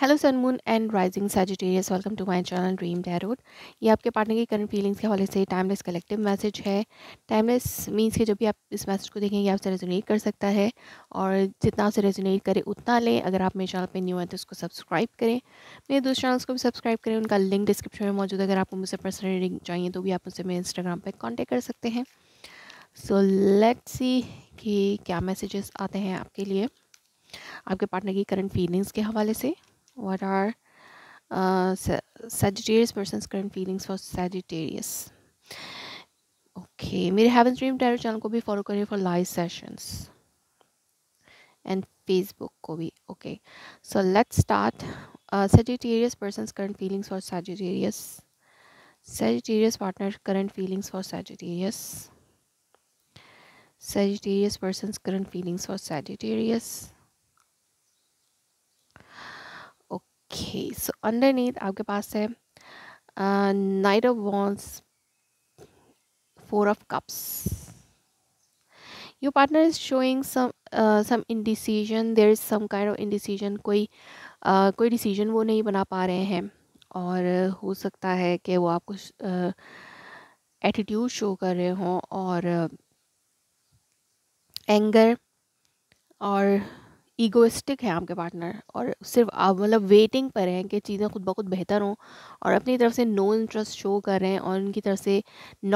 Hello sun moon and rising Sagittarius welcome to my channel dream डैरोड ये आपके partner की करंट फीलिंग्स के हवाले से टाइमलेस कलेक्टिव मैसेज है टाइमलेस मींस कि जब भी आप इस मैसेज को देखेंगे आपसे रेजोनेट कर सकता है और जितना उसे रेजोनेट करे उतना लें अगर आप मेरे चैनल पे न्यू है तो उसको सब्सक्राइब करें मेरे दूसरे चैनल्स को भी सब्सक्राइब करें उनका लिंक डिस्क्रिप्शन में मौजूद है अगर आपको मुझसे पर्सनल रीडिंग चाहिए तो भी आप मुझसे मेरे इंस्टाग्राम पर कॉन्टेक्ट कर सकते हैं सो लेट्स सी कि क्या मैसेजेस आते हैं आपके लिए आपके पार्टनर की करंट फीलिंग्स के हवाले से what are uh, Sagittarius person's current feelings for Sagittarius. Okay, मेरे Heaven Dream Tarot channel को भी follow for live sessions and Facebook को भी. Okay, so let's start. Uh, Sagittarius person's current feelings for Sagittarius. Sagittarius partner current feelings for Sagittarius. Sagittarius person's current feelings for Sagittarius. Okay so underneath आपके पास है knight of wands four of cups your partner is showing some some indecision there is some kind of indecision कोई uh, कोई decision वो नहीं बना पा रहे हैं और हो सकता है कि वो आपको एटीट्यूड शो कर रहे हों और एंगर और ईगोइस्टिक हैं आपके पार्टनर और सिर्फ आप मतलब वेटिंग पर हैं कि चीज़ें खुद ब खुद बेहतर हों और अपनी तरफ से नो इंटरेस्ट शो कर रहे हैं और उनकी तरफ से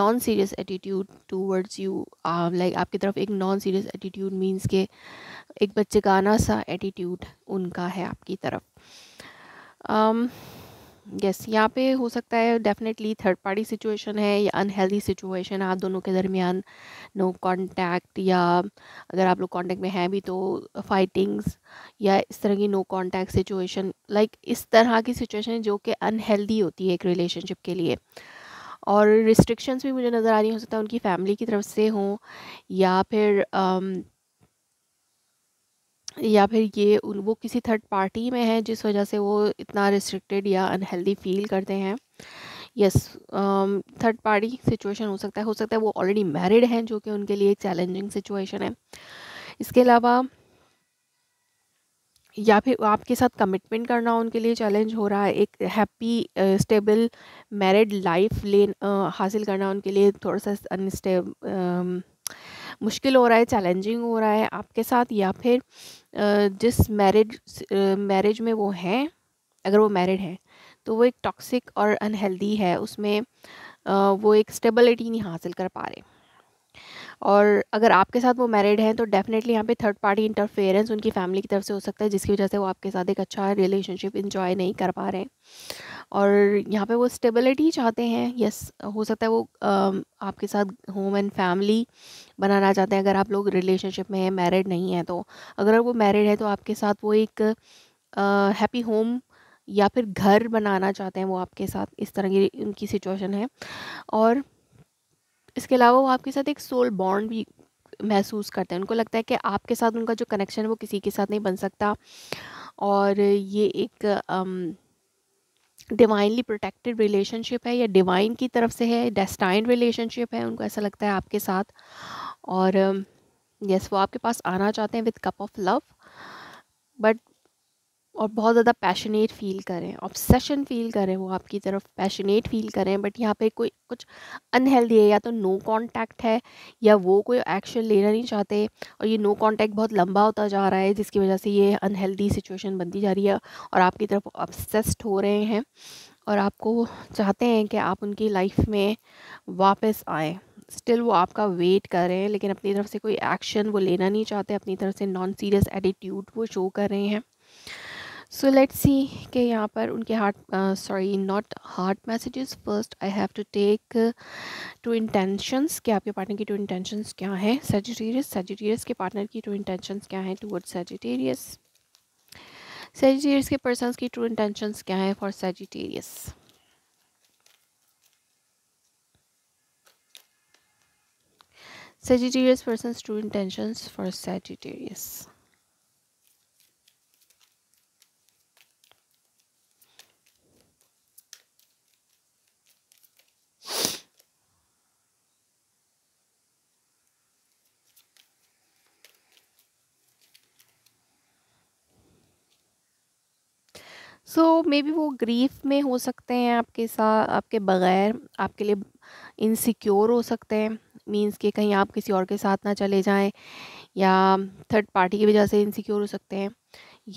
non serious attitude towards you like आपकी तरफ एक नॉन सीरियस एटीट्यूड मीन्स के एक बच्चे आना सा एटीट्यूड उनका है आपकी तरफ um, यस यहाँ पे हो सकता है डेफिनेटली थर्ड पार्टी सिचुएशन है या अनहेल्दी सिचुएशन आप दोनों के दरमियान नो कांटेक्ट या अगर आप लोग कांटेक्ट में हैं भी तो फाइटिंग्स या इस तरह की नो कांटेक्ट सिचुएशन लाइक इस तरह की सिचुएशन जो कि अनहेल्दी होती है एक रिलेशनशिप के लिए और रिस्ट्रिक्शंस भी मुझे नज़र आ रही हो सकता है उनकी फैमिली की तरफ से हों या फिर um, या फिर ये उन वो किसी थर्ड पार्टी में है जिस वजह से वो इतना रिस्ट्रिक्टेड या अनहेल्दी फील करते हैं यस थर्ड पार्टी सिचुएशन हो सकता है हो सकता है वो ऑलरेडी मैरिड हैं जो कि उनके लिए एक चैलेंजिंग सिचुएशन है इसके अलावा या फिर आपके साथ कमिटमेंट करना उनके लिए चैलेंज हो रहा है एक हैप्पी स्टेबल मैरिड लाइफ ले हासिल करना उनके लिए थोड़ा सा अनस्टेब मुश्किल हो रहा है चैलेंजिंग हो रहा है आपके साथ या फिर जिस मैरिज मैरिज में वो हैं अगर वो मैरिड हैं तो वो एक टॉक्सिक और अनहेल्दी है उसमें वो एक स्टेबिलिटी नहीं हासिल कर पा रहे और अगर आपके साथ वो मैरिड हैं तो डेफिनेटली यहाँ पे थर्ड पार्टी इंटरफेरेंस उनकी फैमिली की तरफ से हो सकता है जिसकी वजह से वो आपके साथ एक अच्छा रिलेशनशिप इन्जॉय नहीं कर पा रहे और यहाँ पे वो स्टेबिलिटी चाहते हैं यस हो सकता है वो आपके साथ होम एंड फैमिली बनाना चाहते हैं अगर आप लोग रिलेशनशिप में हैं मैरिड नहीं है तो अगर वो मैरिड है तो आपके साथ वो एक हैप्पी होम या फिर घर बनाना चाहते हैं वो आपके साथ इस तरह की उनकी सिचुएशन है और इसके अलावा वो आपके साथ एक सोल बॉन्ड भी महसूस करते हैं उनको लगता है कि आपके साथ उनका जो कनेक्शन है वो किसी के साथ नहीं बन सकता और ये एक डिवाइनली प्रोटेक्टेड रिलेशनशिप है या डिवाइन की तरफ से है डेस्टाइन रिलेशनशिप है उनको ऐसा लगता है आपके साथ और यस yes, वो आपके पास आना चाहते हैं with cup of love but और बहुत ज़्यादा पैशनेट फील करें ऑब्सेशन फील करें वो आपकी तरफ पैशनेट फील करें बट यहाँ पे कोई कुछ अनहेल्दी है या तो नो कांटेक्ट है या वो कोई एक्शन लेना नहीं चाहते और ये नो कांटेक्ट बहुत लंबा होता जा रहा है जिसकी वजह से ये अनहेल्दी सिचुएशन बनती जा रही है और आपकी तरफ ऑब्सेस्ड हो रहे हैं और आपको चाहते हैं कि आप उनकी लाइफ में वापस आएँ स्टिल वो आपका वेट कर रहे हैं लेकिन अपनी तरफ से कोई एक्शन वो लेना नहीं चाहते अपनी तरफ से नॉन सीरियस एटीट्यूड वो शो कर रहे हैं सो लेट सी के यहाँ पर उनके heart sorry not heart messages first I have to take true intentions कि आपके पार्टनर की टू इंटेंशंस क्या हैं सेजिटेरियस सेजिटेरियस के पार्टनर की टू इंटेंशंस क्या हैं टू वर्ड सेजिटेरियस सेजिटेरियस के पर्सन की टू इंटेंशंस क्या हैं for Sagittarius Sagittarius person's true intentions for Sagittarius. So maybe वो ग्रीफ में हो सकते हैं आपके साथ आपके बग़ैर आपके लिए इनसिक्योर हो सकते हैं मीन्स कि कहीं आप किसी और के साथ ना चले जाएं या थर्ड पार्टी की वजह से इनसिक्योर हो सकते हैं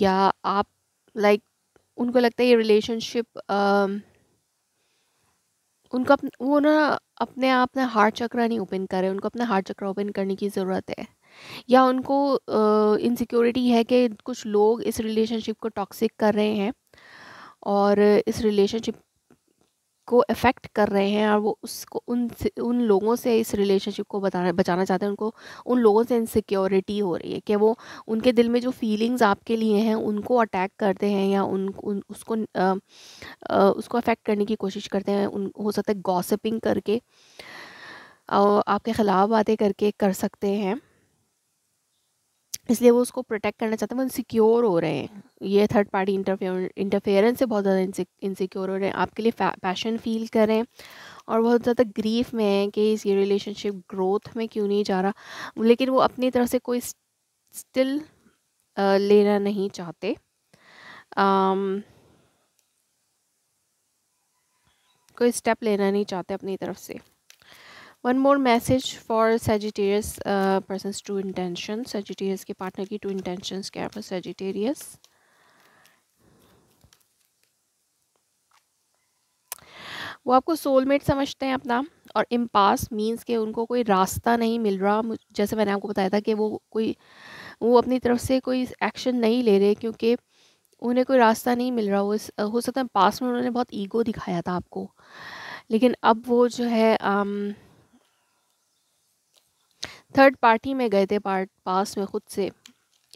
या आप लाइक like, उनको लगता है ये रिलेशनशिप उनको वो ना अपने आप ना हार्ट चक्रा नहीं ओपन करें उनको अपना हार्ट चक्रा ओपन करने की ज़रूरत है या उनको इनसिक्योरिटी है कि कुछ लोग इस रिलेशनशिप को टॉक्सिक कर रहे हैं और इस रिलेशनशिप को अफेक्ट कर रहे हैं और वो उसको उन उन लोगों से इस रिलेशनशिप को बताना बचाना चाहते हैं उनको उन लोगों से इनसिक्योरिटी हो रही है कि वो उनके दिल में जो फीलिंग्स आपके लिए हैं उनको अटैक करते हैं या उन, उन उसको आ, आ, उसको अफेक्ट करने की कोशिश करते हैं उन हो सकता है गॉसिपिंग करके आपके ख़िलाफ़ बातें करके कर सकते हैं इसलिए वो उसको प्रोटेक्ट करना चाहते हैं वो सिक्योर हो रहे हैं ये थर्ड पार्टी इंटरफेयर इंटरफेयरेंस से बहुत ज़्यादा इनसिक्योर हो रहे हैं आपके लिए पैशन फील करें और बहुत ज़्यादा ग्रीफ में है कि इस ये रिलेशनशिप ग्रोथ में क्यों नहीं जा रहा लेकिन वो अपनी तरफ से कोई स्टिल लेना नहीं चाहते um, कोई स्टेप लेना नहीं चाहते अपनी तरफ से one more message for Sagittarius person true intention Sagittarius के पार्टनर की टू इंटेंशन क्या है सेजिटेरियस वो आपको सोलमेट समझते हैं अपना और इम्पास मीन्स के उनको कोई रास्ता नहीं मिल रहा जैसे मैंने आपको बताया था कि वो कोई वो अपनी तरफ से कोई एक्शन नहीं ले रहे क्योंकि उन्हें कोई रास्ता नहीं मिल रहा वो हो सकता है पास में उन्होंने बहुत ईगो दिखाया था आपको लेकिन अब वो जो है आम, um, थर्ड पार्टी में गए थे पार्ट पास में खुद से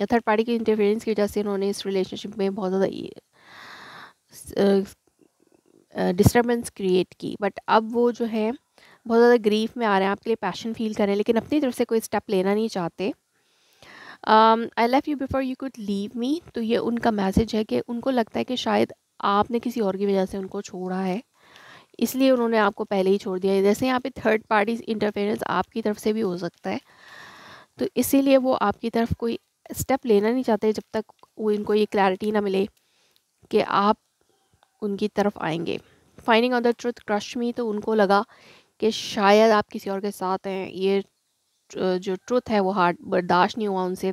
या थर्ड पार्टी की इंटरफेरेंस की वजह से इन्होंने इस रिलेशनशिप में बहुत ज़्यादा डिस्टर्बेंस क्रिएट की बट अब वो जो है बहुत ज़्यादा ग्रीफ में आ रहे हैं आपके लिए पैशन फील कर रहे हैं लेकिन अपनी तरफ से कोई स्टेप लेना नहीं चाहते I love you before you could leave me तो ये उनका मैसेज है कि उनको लगता है कि शायद आपने किसी और की वजह से उनको छोड़ा है इसलिए उन्होंने आपको पहले ही छोड़ दिया है जैसे यहाँ पे थर्ड पार्टी इंटरफेरेंस आपकी तरफ से भी हो सकता है तो इसीलिए वो आपकी तरफ कोई स्टेप लेना नहीं चाहते जब तक वो इनको ये क्लैरिटी ना मिले कि आप उनकी तरफ आएंगे finding on the truth crush me तो उनको लगा कि शायद आप किसी और के साथ हैं ये जो ट्रुथ है वो हार्ड बर्दाश्त नहीं हुआ उनसे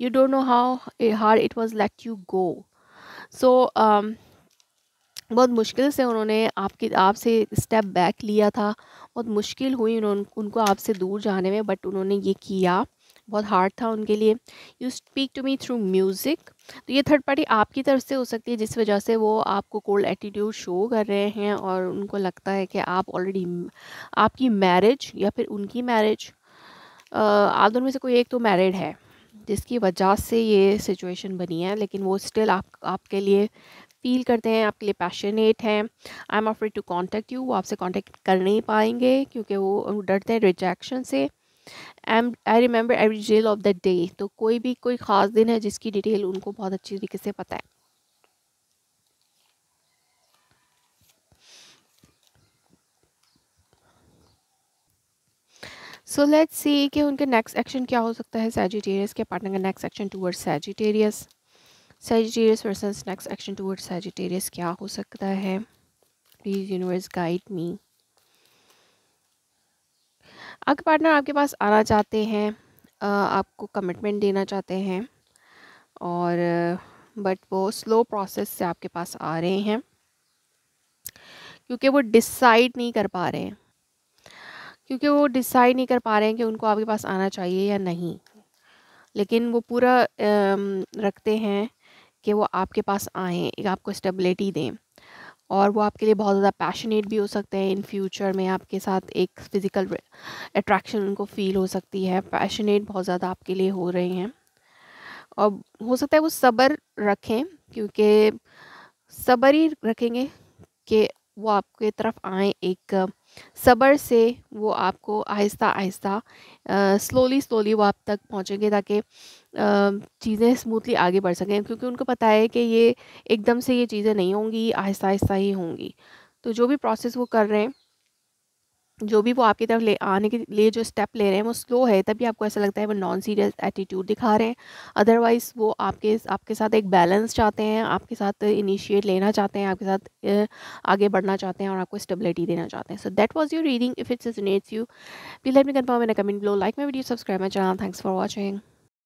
you don't know how hard it was let you go so बहुत मुश्किल से उन्होंने आपकी आपसे स्टेप बैक लिया था बहुत मुश्किल हुई उन्होंने उनको आपसे दूर जाने में बट उन्होंने ये किया बहुत हार्ड था उनके लिए you speak to me through music तो ये थर्ड पार्टी आपकी तरफ से हो सकती है जिस वजह से वो आपको कोल्ड एटीट्यूड शो कर रहे हैं और उनको लगता है कि आप ऑलरेडी आपकी मैरिज या फिर उनकी मैरिज आप दोनों में से कोई एक तो मैरिड है जिसकी वजह से ये सिचुएशन बनी है लेकिन वो स्टिल आप आपके लिए फील करते हैं आपके लिए पैशनेट हैं I am afraid to contact you वो आपसे कॉन्टेक्ट कर नहीं पाएंगे क्योंकि वो डरते हैं रिजेक्शन से am I remember every detail of the day तो कोई भी कोई ख़ास दिन है जिसकी डिटेल उनको बहुत अच्छी तरीके से पता है सो लेट्स सी कि उनके नेक्स्ट एक्शन क्या हो सकता है सैजिटेरियस के पार्टनर का next action towards Sagittarius Sagittarius person next action toward Sagittarius क्या हो सकता है प्लीज़ यूनिवर्स गाइड मी आपके पार्टनर आपके पास आना चाहते हैं आपको कमिटमेंट देना चाहते हैं और बट वो स्लो प्रोसेस से आपके पास आ रहे हैं क्योंकि वो डिसाइड नहीं कर पा रहे हैं क्योंकि वो डिसाइड नहीं कर पा रहे हैं कि उनको आपके पास आना चाहिए या नहीं लेकिन वो पूरा रखते हैं कि वो आपके पास आएँ एक आपको स्टेबिलिटी दें और वो आपके लिए बहुत ज़्यादा पैशनेट भी हो सकते हैं इन फ्यूचर में आपके साथ एक फ़िज़िकल अट्रैक्शन उनको फ़ील हो सकती है पैशनेट बहुत ज़्यादा आपके लिए हो रहे हैं और हो सकता है वो सब्र रखें क्योंकि सब्र ही रखेंगे कि वो आपके तरफ आए एक सब्र से वो आपको आहिस्ता आहिस्ता स्लोली स्लोली वो आप तक पहुँचेंगे ताकि चीज़ें स्मूथली आगे बढ़ सकें क्योंकि उनको पता है कि ये एकदम से ये चीज़ें नहीं होंगी आहिस्ता आहिस्ता ही होंगी तो जो भी प्रोसेस वो कर रहे हैं जो भी वो आपकी तरफ ले आने के लिए जो स्टेप ले रहे हैं वो स्लो है तभी आपको ऐसा लगता है वो नॉन सीरियस एटीट्यूड दिखा रहे हैं अदरवाइज़ वो आपके आपके साथ एक बैलेंस चाहते हैं आपके साथ इनिशिएट लेना चाहते हैं आपके साथ आगे बढ़ना चाहते हैं और आपको स्टेबिलिटी देना चाहते हैं so that was your reading if it's you please let me confirm मैंने comment below like my video subscribe my channel thanks for watching